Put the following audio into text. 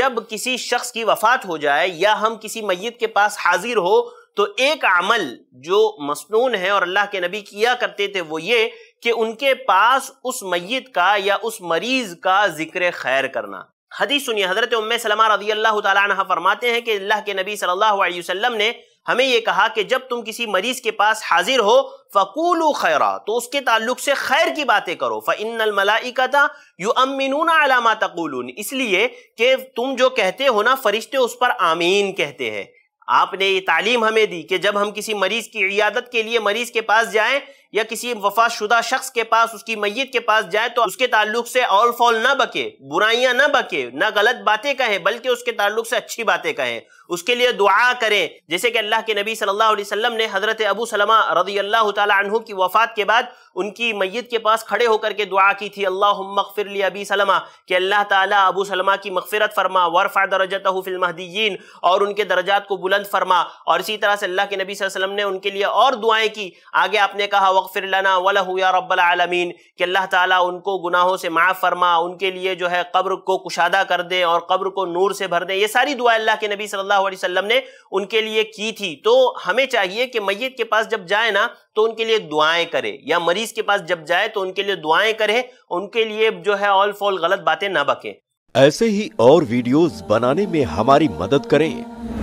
जब किसी शख्स की वफात हो जाए या हम किसी मैत के पास हाजिर हो तो एक अमल जो मसनून है और अल्लाह के नबी किया करते थे वो ये कि उनके पास उस मैत का या उस मरीज का जिक्र खैर करना हदीस सुनिए हजरत उम सलमा रजी अल्लाह तला फरमाते हैं कि अल्लाह के नबी सल्लल्लाहु अलैहि वसल्लम ने हमें यह कहा कि जब तुम किसी मरीज के पास हाजिर हो फ़कूल खैरा तो उसके ताल्लुक से खैर की बातें करो फ़िन यू अमिनूना अलामा तकूलून इसलिए कि तुम जो कहते हो ना फरिश्ते उस पर आमीन कहते हैं आपने ये तालीम हमें दी कि जब हम किसी मरीज की इयादत के लिए मरीज के पास जाएं या किसी वफाशुदा शख्स के पास उसकी मैयत के पास जाए तो उसके ताल्लुक से ऑल फॉल ना बके बुराइयां ना बके ना गलत बातें कहे बल्कि उसके ताल्लुक से अच्छी बातें कहे उसके लिए दुआ करें जैसे कि अल्लाह के नबी सल्लल्लाहु अलैहि वसल्लम ने हजरत अबू सलमा रजी अल्लाह तु की वफात के बाद उनकी मैत के पास खड़े होकर के दुआ की थी अल्लाह मकफिर अबी सलमा कि अल्लाह ताला अबू सलमा की मकफिरत फरमा वरफ़ा दरजत फिल्महदीन और उनके दर्जात को बुलंद फरमा और इसी तरह से अल्लाह के नबी वसल्लम ने उनके लिए और दुआएं की आगे आपने कहा वक्फिर लना वलहू या कि अल्लाह ताली उनको गुनाहों से माफ़ फरमा उनके लिए जो है कब्र को कुशादा कर दें और कब्र को नूर से भर दें ये सारी दुआ अल्लाह के नबी सल्लल्लाहु अलैहि वसल्लम ने उनके लिए की थी तो हमें चाहिए कि मैत के पास जब जाए ना तो उनके लिए दुआएं करें या मरीज मरीज के पास जब जाए तो उनके लिए दुआएं करे उनके लिए जो है ऑल फॉल गलत बातें ना बके ऐसे ही और वीडियोस बनाने में हमारी मदद करें